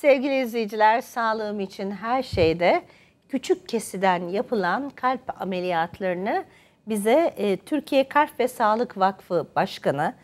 Sevgili izleyiciler, sağlığım için her şeyde küçük kesiden yapılan kalp ameliyatlarını bize e, Türkiye Kalp ve Sağlık Vakfı Başkanı,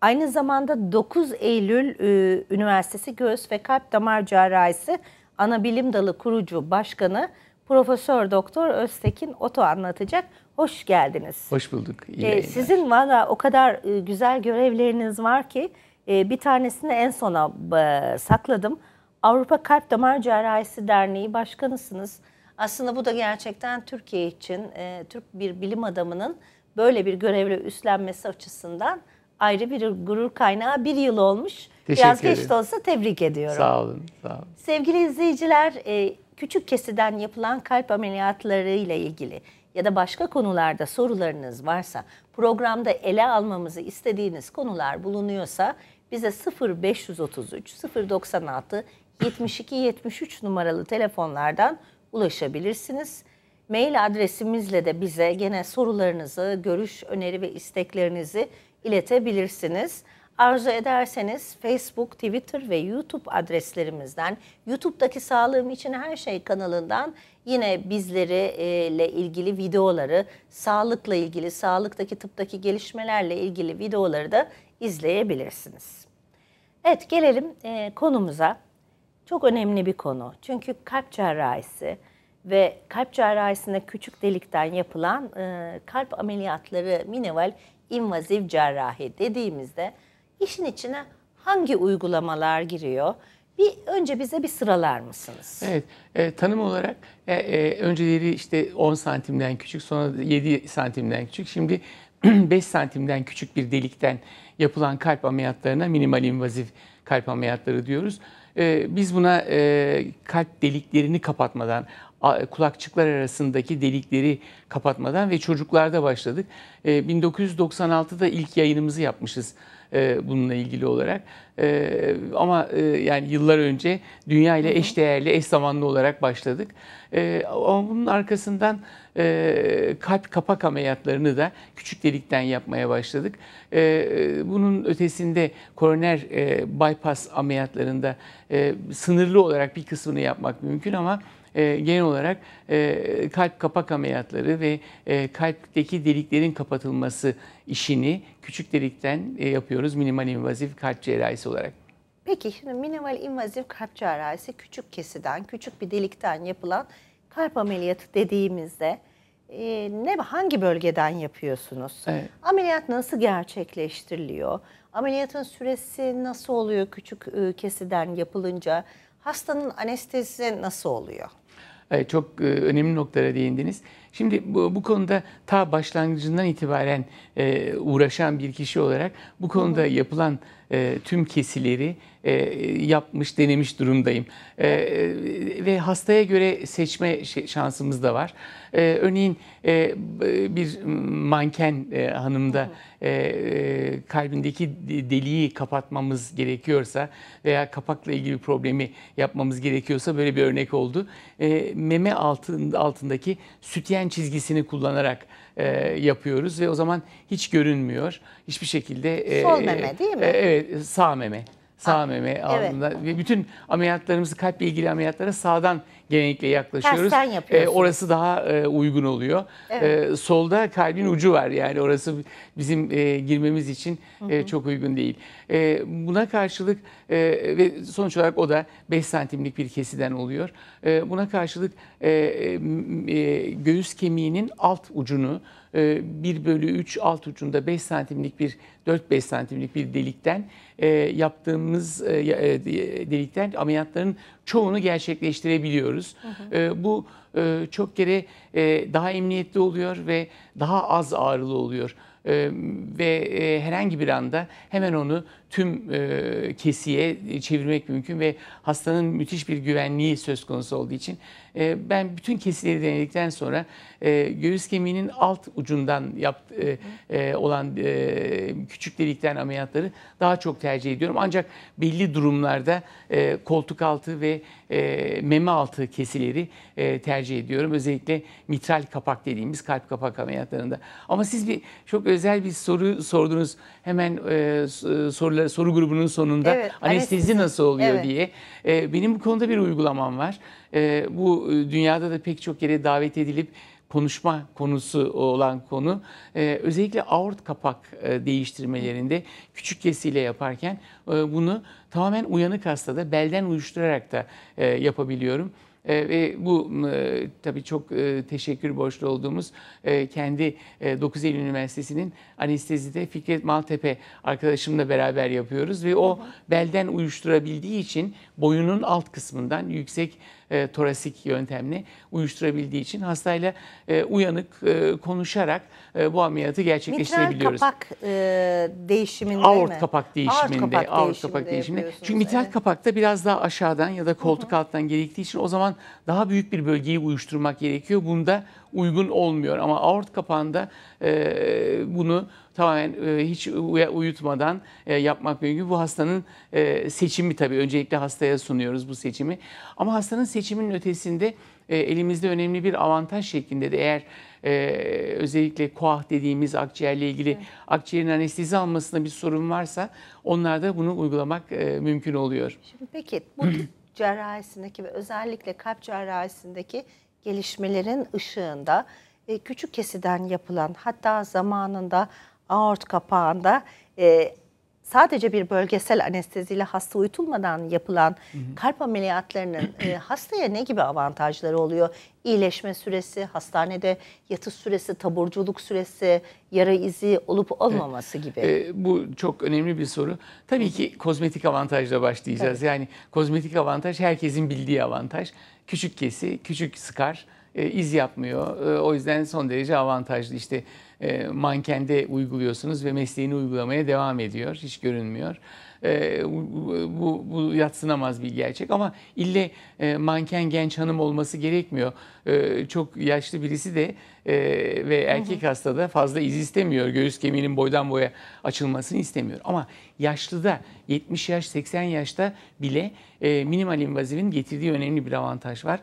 aynı zamanda 9 Eylül e, Üniversitesi Göğüs ve Kalp Damar Cerrahisi Ana Dalı Kurucu Başkanı Profesör Doktor Öztekin Oto anlatacak. Hoş geldiniz. Hoş bulduk. İyi ee, sizin valla o kadar e, güzel görevleriniz var ki e, bir tanesini en sona e, sakladım. Avrupa Kalp Damar Cerrahisi Derneği Başkanısınız. Aslında bu da gerçekten Türkiye için e, Türk bir bilim adamının böyle bir görevle üstlenmesi açısından ayrı bir gurur kaynağı. Bir yıl olmuş. Teşekkür Biraz ederim. geç de olsa tebrik ediyorum. Sağ olun. Sağ olun. Sevgili izleyiciler, e, küçük kesiden yapılan kalp ameliyatları ile ilgili ya da başka konularda sorularınız varsa, programda ele almamızı istediğiniz konular bulunuyorsa bize 0533 096 72-73 numaralı telefonlardan ulaşabilirsiniz. Mail adresimizle de bize gene sorularınızı, görüş, öneri ve isteklerinizi iletebilirsiniz. Arzu ederseniz Facebook, Twitter ve YouTube adreslerimizden, YouTube'daki Sağlığım için Her Şey kanalından yine bizleriyle e, ilgili videoları, sağlıkla ilgili, sağlıktaki tıptaki gelişmelerle ilgili videoları da izleyebilirsiniz. Evet gelelim e, konumuza çok önemli bir konu. Çünkü kalp cerrahisi ve kalp cerrahisinde küçük delikten yapılan e, kalp ameliyatları minimal invaziv cerrahi dediğimizde işin içine hangi uygulamalar giriyor? Bir önce bize bir sıralar mısınız? Evet, e, tanım olarak e, e, önceleri işte 10 santimden küçük, sonra 7 santimden küçük. Şimdi 5 santimden küçük bir delikten yapılan kalp ameliyatlarına minimal invaziv kalp ameliyatları diyoruz. Ee, biz buna e, kalp deliklerini kapatmadan, kulakçıklar arasındaki delikleri kapatmadan ve çocuklarda başladık. 1996'da ee, ilk yayınımızı yapmışız e, bununla ilgili olarak. Ee, ama e, yani yıllar önce dünya ile eş değerli, eş zamanlı olarak başladık. E, ama bunun arkasından e, kalp kapak ameliyatlarını da küçük delikten yapmaya başladık. E, bunun ötesinde koroner e, bypass ameliyatlarında e, sınırlı olarak bir kısmını yapmak mümkün ama e, genel olarak e, kalp kapak ameliyatları ve e, kalpteki deliklerin kapatılması işini küçük delikten e, yapıyoruz minimal invazif kalp cerrahisi olarak. Peki şimdi minimal invazif kalp cerrahisi küçük kesiden, küçük bir delikten yapılan kalp ameliyatı dediğimizde e, ne hangi bölgeden yapıyorsunuz? Evet. Ameliyat nasıl gerçekleştiriliyor? Ameliyatın süresi nasıl oluyor küçük e, kesiden yapılınca? Hastanın anestezisi nasıl oluyor? Evet, çok önemli noktalara değindiniz. Şimdi bu, bu konuda ta başlangıcından itibaren e, uğraşan bir kişi olarak bu konuda Hı -hı. yapılan e, tüm kesileri e, yapmış, denemiş durumdayım. E, ve hastaya göre seçme şansımız da var. E, örneğin e, bir manken e, hanımda e, e, kalbindeki deliği kapatmamız gerekiyorsa veya kapakla ilgili problemi yapmamız gerekiyorsa böyle bir örnek oldu. E, meme altın, altındaki sütyen çizgisini kullanarak e, yapıyoruz ve o zaman hiç görünmüyor. Hiçbir şekilde... E, Sol meme e, değil mi? E, evet sağ meme. Sağ ha, ah, meme evet. ve bütün ameliyatlarımızı kalple ilgili ameliyatlara sağdan genellikle yaklaşıyoruz. Tersten ee, yapıyorsun. E, orası daha e, uygun oluyor. Evet. E, solda kalbin ucu var yani orası bizim e, girmemiz için e, çok uygun değil. E, buna karşılık e, ve sonuç olarak o da 5 santimlik bir kesiden oluyor. E, buna karşılık e, e, e göğüs kemiğinin alt ucunu 1 e, bölü 3 alt ucunda 5 santimlik bir 4-5 santimlik bir delikten e, yaptığımız delikten ameliyatların çoğunu gerçekleştirebiliyoruz görüyoruz. Hı hı. E, bu e, çok kere e, daha emniyetli oluyor ve daha az ağrılı oluyor. E, ve e, herhangi bir anda hemen onu tüm e, kesiye çevirmek mümkün ve hastanın müthiş bir güvenliği söz konusu olduğu için e, ben bütün kesileri denedikten sonra e, göğüs kemiğinin alt ucundan yapt, e, e, olan e, küçük delikten ameliyatları daha çok tercih ediyorum. Ancak belli durumlarda e, koltuk altı ve e, meme altı kesileri e, tercih ediyorum. Özellikle mitral kapak dediğimiz kalp kapak ameliyatlarında. Ama siz bir çok özel bir soru sordunuz. Hemen e, e sorular, soru grubunun sonunda evet, anestezi, nasıl oluyor evet. diye. E, benim bu konuda bir uygulamam var. bu dünyada da pek çok yere davet edilip konuşma konusu olan konu e, özellikle aort kapak e, değiştirmelerinde küçük kesiyle yaparken e, bunu tamamen uyanık hastada belden uyuşturarak da e, yapabiliyorum. E, ve bu e, tabii çok e, teşekkür borçlu olduğumuz e, kendi e, 9 Eylül Üniversitesi'nin anestezide Fikret Maltepe arkadaşımla beraber yapıyoruz. Ve o belden uyuşturabildiği için boyunun alt kısmından yüksek e, torasik yöntemle uyuşturabildiği için hastayla e, uyanık e, konuşarak e, bu ameliyatı gerçekleştirebiliyoruz. Mitral kapak e, değişiminde Aort mi? kapak değişiminde. Aort kapak, aort değişiminde kapak değişiminde. Çünkü mitral evet. kapakta biraz daha aşağıdan ya da koltuk Hı -hı. alttan gerektiği için o zaman daha büyük bir bölgeyi uyuşturmak gerekiyor. Bunda uygun olmuyor. Ama aort kapağında e, bunu tamamen e, hiç uyutmadan e, yapmak mümkün. Bu hastanın e, seçimi tabii. Öncelikle hastaya sunuyoruz bu seçimi. Ama hastanın seçiminin ötesinde e, elimizde önemli bir avantaj şeklinde de eğer e, özellikle koah dediğimiz akciğerle ilgili evet. akciğerin anestezi almasında bir sorun varsa onlarda bunu uygulamak e, mümkün oluyor. Şimdi peki bu cerrahisindeki ve özellikle kalp cerrahisindeki gelişmelerin ışığında e, küçük kesiden yapılan hatta zamanında aort kapağında e, sadece bir bölgesel anesteziyle hasta uyutulmadan yapılan kalp ameliyatlarının e, hastaya ne gibi avantajları oluyor? İyileşme süresi, hastanede yatış süresi, taburculuk süresi, yara izi olup olmaması gibi. E, bu çok önemli bir soru. Tabii ki kozmetik avantajla başlayacağız. Tabii. Yani kozmetik avantaj herkesin bildiği avantaj. Küçük kesi, küçük skar, e, iz yapmıyor. E, o yüzden son derece avantajlı. İşte e, mankende uyguluyorsunuz ve mesleğini uygulamaya devam ediyor. Hiç görünmüyor. E, bu, bu yatsınamaz bir gerçek ama ille e, manken genç hanım olması gerekmiyor. E, çok yaşlı birisi de ve erkek hasta da fazla iz istemiyor. Göğüs kemiğinin boydan boya açılmasını istemiyor. Ama yaşlı da 70 yaş 80 yaşta bile minimal invazivin getirdiği önemli bir avantaj var.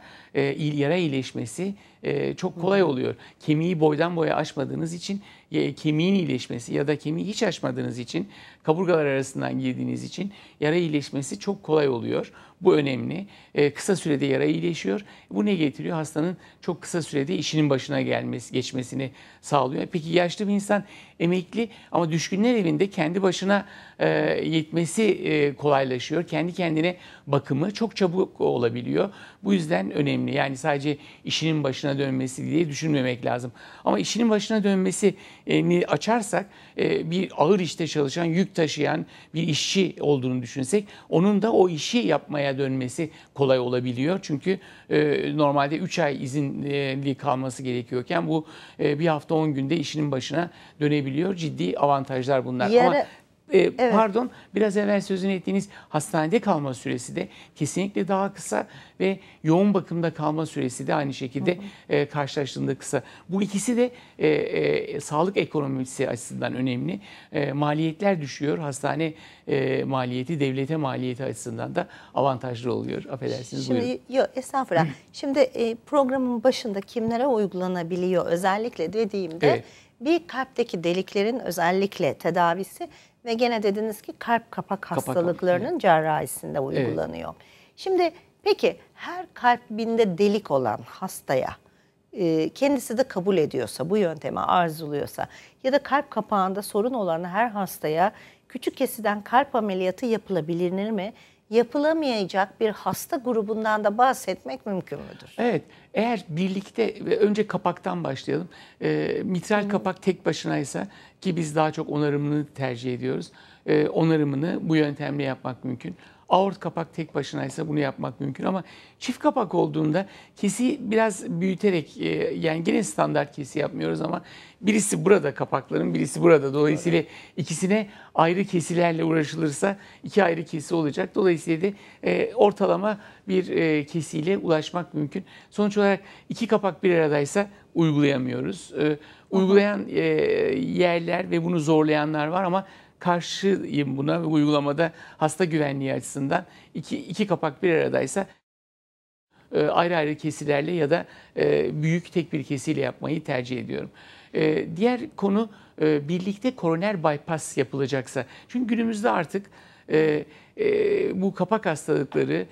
yara iyileşmesi e, çok kolay oluyor. Kemiği boydan boya açmadığınız için e, kemiğin iyileşmesi ya da kemiği hiç açmadığınız için kaburgalar arasından girdiğiniz için yara iyileşmesi çok kolay oluyor. Bu önemli. E, kısa sürede yara iyileşiyor. Bu ne getiriyor? Hastanın çok kısa sürede işinin başına gelmesi, geçmesini sağlıyor. Peki yaşlı bir insan emekli ama düşkünler evinde kendi başına e, yetmesi e, kolaylaşıyor. Kendi kendine bakımı çok çabuk olabiliyor. Bu yüzden önemli. Yani sadece işinin başına dönmesi diye düşünmemek lazım. Ama işinin başına dönmesini açarsak e, bir ağır işte çalışan, yük taşıyan bir işçi olduğunu düşünsek onun da o işi yapmaya Almanya'ya dönmesi kolay olabiliyor. Çünkü e, normalde 3 ay izinli kalması gerekiyorken bu e, bir hafta 10 günde işinin başına dönebiliyor. Ciddi avantajlar bunlar. Yere... Ama e, evet. Pardon biraz evvel sözünü ettiğiniz hastanede kalma süresi de kesinlikle daha kısa ve yoğun bakımda kalma süresi de aynı şekilde hı hı. E, karşılaştığında kısa. Bu ikisi de e, e, sağlık ekonomisi açısından önemli. E, maliyetler düşüyor. Hastane e, maliyeti devlete maliyeti açısından da avantajlı oluyor. Affedersiniz Şimdi, buyurun. Yok estağfurullah. Şimdi e, programın başında kimlere uygulanabiliyor özellikle dediğimde... Evet bir kalpteki deliklerin özellikle tedavisi ve gene dediniz ki kalp kapak, kapak hastalıklarının kapak. cerrahisinde uygulanıyor. Evet. Şimdi peki her kalbinde delik olan hastaya e, kendisi de kabul ediyorsa, bu yöntemi arzuluyorsa ya da kalp kapağında sorun olan her hastaya küçük kesiden kalp ameliyatı yapılabilir mi? yapılamayacak bir hasta grubundan da bahsetmek mümkün müdür? Evet. Eğer birlikte önce kapaktan başlayalım. E, mitral hmm. kapak tek başınaysa ki biz daha çok onarımını tercih ediyoruz. E, onarımını bu yöntemle yapmak mümkün. Aort kapak tek başına ise bunu yapmak mümkün ama çift kapak olduğunda kesi biraz büyüterek e, yani gene standart kesi yapmıyoruz ama birisi burada kapakların birisi burada. Dolayısıyla ikisine ayrı kesilerle uğraşılırsa iki ayrı kesi olacak. Dolayısıyla da e, ortalama bir e, kesiyle ulaşmak mümkün. Sonuç olarak iki kapak bir aradaysa uygulayamıyoruz. uygulayan yerler ve bunu zorlayanlar var ama karşıyım buna uygulamada hasta güvenliği açısından iki, iki kapak bir aradaysa e, ayrı ayrı kesilerle ya da e, büyük tek bir kesiyle yapmayı tercih ediyorum. E, diğer konu e, birlikte koroner bypass yapılacaksa. Çünkü günümüzde artık e, e, bu kapak hastalıkları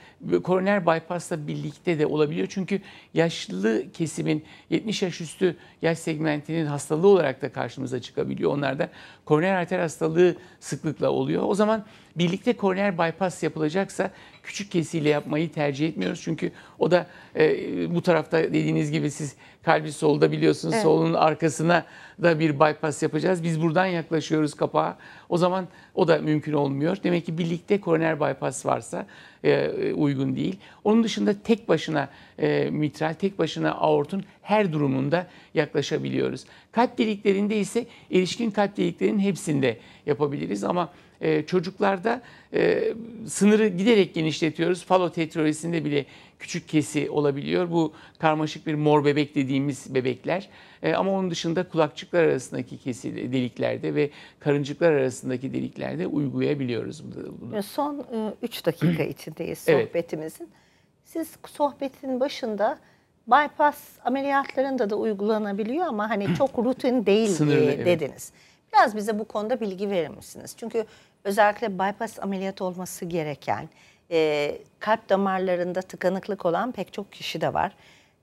koroner bypassla birlikte de olabiliyor. Çünkü yaşlı kesimin 70 yaş üstü yaş segmentinin hastalığı olarak da karşımıza çıkabiliyor. Onlarda koroner arter hastalığı sıklıkla oluyor. O zaman birlikte koroner bypass yapılacaksa küçük kesiyle yapmayı tercih etmiyoruz. Çünkü o da e, bu tarafta dediğiniz gibi siz kalbi solda biliyorsunuz evet. solun arkasına da bir bypass yapacağız. Biz buradan yaklaşıyoruz kapağa. O zaman o da mümkün olmuyor. Demek ki birlikte koroner koroner bypass varsa e, uygun değil. Onun dışında tek başına e, mitral, tek başına aortun her durumunda yaklaşabiliyoruz. Kalp deliklerinde ise erişkin kalp deliklerinin hepsinde yapabiliriz ama e, çocuklarda e, sınırı giderek genişletiyoruz. Falotetrolisinde bile küçük kesi olabiliyor. Bu karmaşık bir mor bebek dediğimiz bebekler. ama onun dışında kulakçıklar arasındaki kesi deliklerde ve karıncıklar arasındaki deliklerde uygulayabiliyoruz bunu. Son 3 dakika için içindeyiz sohbetimizin. Evet. Siz sohbetin başında bypass ameliyatlarında da uygulanabiliyor ama hani çok rutin değil Sınırlı, dediniz. Evet. Biraz bize bu konuda bilgi verir misiniz? Çünkü özellikle bypass ameliyat olması gereken, e, kalp damarlarında tıkanıklık olan pek çok kişi de var.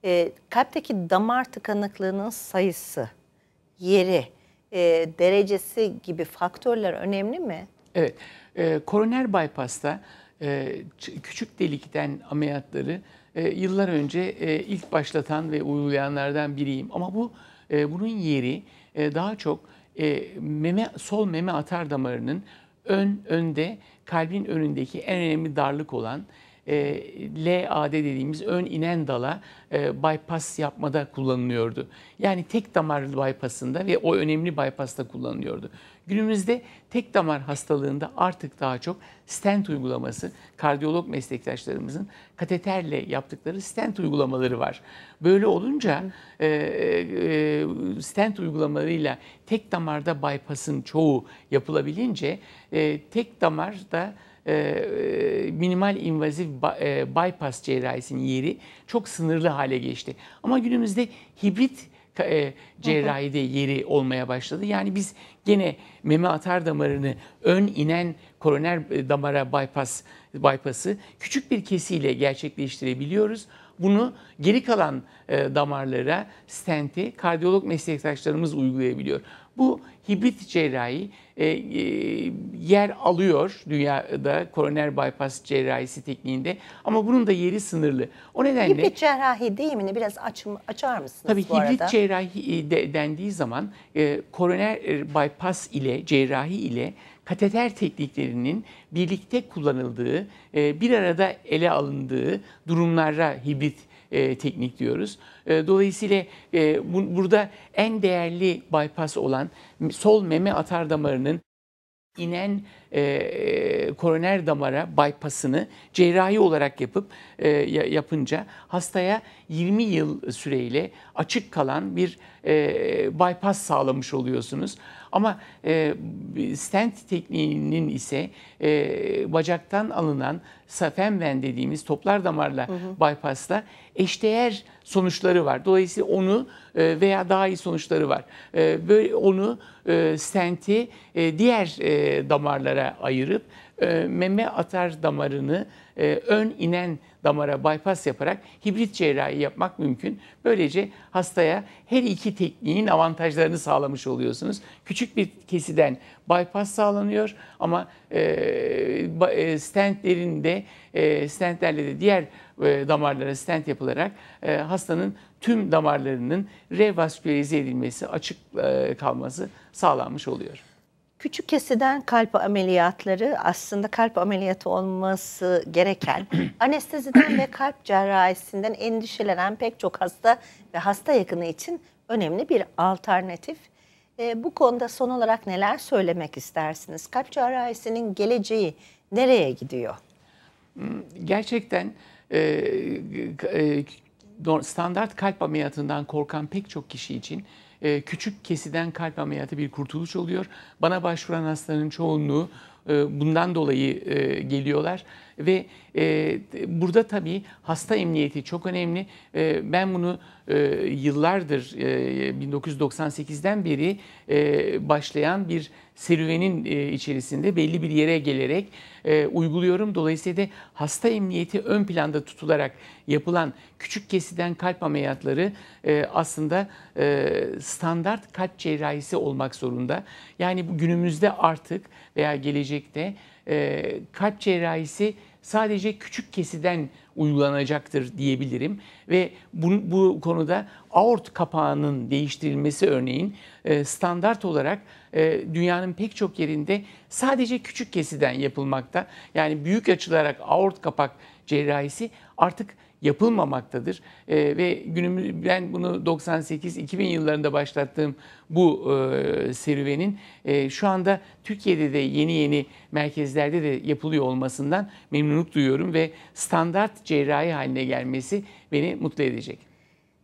E, kalpteki damar tıkanıklığının sayısı, yeri, e, derecesi gibi faktörler önemli mi? Evet, e, koroner bypass'ta e, küçük delikten ameliyatları e, yıllar önce e, ilk başlatan ve uygulayanlardan biriyim. Ama bu bunun yeri daha çok meme sol meme atar damarının ön önde kalbin önündeki en önemli darlık olan e, LAD dediğimiz ön inen dala e, bypass yapmada kullanılıyordu. Yani tek damarlı bypassında ve o önemli bypassta kullanılıyordu. Günümüzde tek damar hastalığında artık daha çok stent uygulaması, kardiyolog meslektaşlarımızın kateterle yaptıkları stent uygulamaları var. Böyle olunca e, e, stent uygulamalarıyla tek damarda bypassın çoğu yapılabilince e, tek damarda ee, e, minimal invazif e, bypass cerrahisinin yeri çok sınırlı hale geçti. Ama günümüzde hibrit e, cerrahide yeri olmaya başladı. Yani biz gene meme atar damarını ön inen koroner e, damara bypass bypass'ı küçük bir kesiyle gerçekleştirebiliyoruz. Bunu geri kalan e, damarlara stenti kardiyolog meslektaşlarımız uygulayabiliyor. Bu hibrit cerrahi e, e, yer alıyor dünyada koroner bypass cerrahisi tekniğinde ama bunun da yeri sınırlı. O nedenle hibrit cerrahi deyimini biraz aç, açar mısınız tabii, bu arada? Tabii hibrit cerrahi e, de, dendiği zaman e, koroner e, bypass ile cerrahi ile kateter tekniklerinin birlikte kullanıldığı, e, bir arada ele alındığı durumlara hibrit e, teknik diyoruz. E, dolayısıyla e, bu, burada en değerli bypass olan sol meme atardamarının inen e, e, koroner damara bypassını cerrahi olarak yapıp e, yapınca hastaya 20 yıl süreyle açık kalan bir e, bypass sağlamış oluyorsunuz. Ama e, stent tekniğinin ise e, bacaktan alınan safenven dediğimiz toplar damarla bypassla eşdeğer sonuçları var. Dolayısıyla onu e, veya daha iyi sonuçları var. E, böyle onu e, stenti e, diğer e, damarlara da ayırıp e, meme atar damarını e, ön inen damara bypass yaparak hibrit cerrahi yapmak mümkün. Böylece hastaya her iki tekniğin avantajlarını sağlamış oluyorsunuz. Küçük bir kesiden bypass sağlanıyor ama e, e de e, stentlerle de diğer e, damarlara stent yapılarak e, hastanın tüm damarlarının revaskülerize edilmesi, açık e, kalması sağlanmış oluyor. Küçük kesiden kalp ameliyatları aslında kalp ameliyatı olması gereken anesteziden ve kalp cerrahisinden endişelenen pek çok hasta ve hasta yakını için önemli bir alternatif. E, bu konuda son olarak neler söylemek istersiniz? Kalp cerrahisinin geleceği nereye gidiyor? Hmm, gerçekten e, e, standart kalp ameliyatından korkan pek çok kişi için e, küçük kesiden kalp ameliyatı bir kurtuluş oluyor. Bana başvuran hastaların çoğunluğu e, bundan dolayı e, geliyorlar. Ve e, burada tabii hasta emniyeti çok önemli. E, ben bunu e, yıllardır e, 1998'den beri e, başlayan bir serüvenin e, içerisinde belli bir yere gelerek e, uyguluyorum. Dolayısıyla hasta emniyeti ön planda tutularak yapılan küçük kesiden kalp ameliyatları e, aslında e, standart kalp cerrahisi olmak zorunda. Yani bu günümüzde artık veya gelecekte e, kalp cerrahisi sadece küçük kesiden uygulanacaktır diyebilirim ve bu, bu konuda aort kapağının değiştirilmesi örneğin e, standart olarak e, dünyanın pek çok yerinde sadece küçük kesiden yapılmakta. Yani büyük açılarak aort kapak cerrahisi artık yapılmamaktadır. E, ve günümüz ben bunu 98-2000 yıllarında başlattığım bu e, serüvenin e, şu anda Türkiye'de de yeni yeni merkezlerde de yapılıyor olmasından memnunluk duyuyorum ve standart cerrahi haline gelmesi beni mutlu edecek.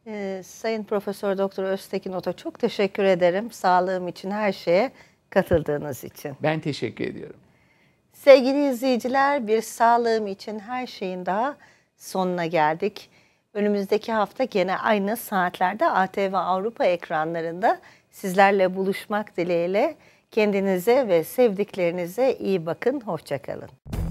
E, Sayın Profesör Doktor Öztekin Ota çok teşekkür ederim. Sağlığım için her şeye katıldığınız için. Ben teşekkür ediyorum. Sevgili izleyiciler, bir sağlığım için her şeyin daha sonuna geldik. Önümüzdeki hafta gene aynı saatlerde ATV Avrupa ekranlarında sizlerle buluşmak dileğiyle kendinize ve sevdiklerinize iyi bakın. Hoşçakalın.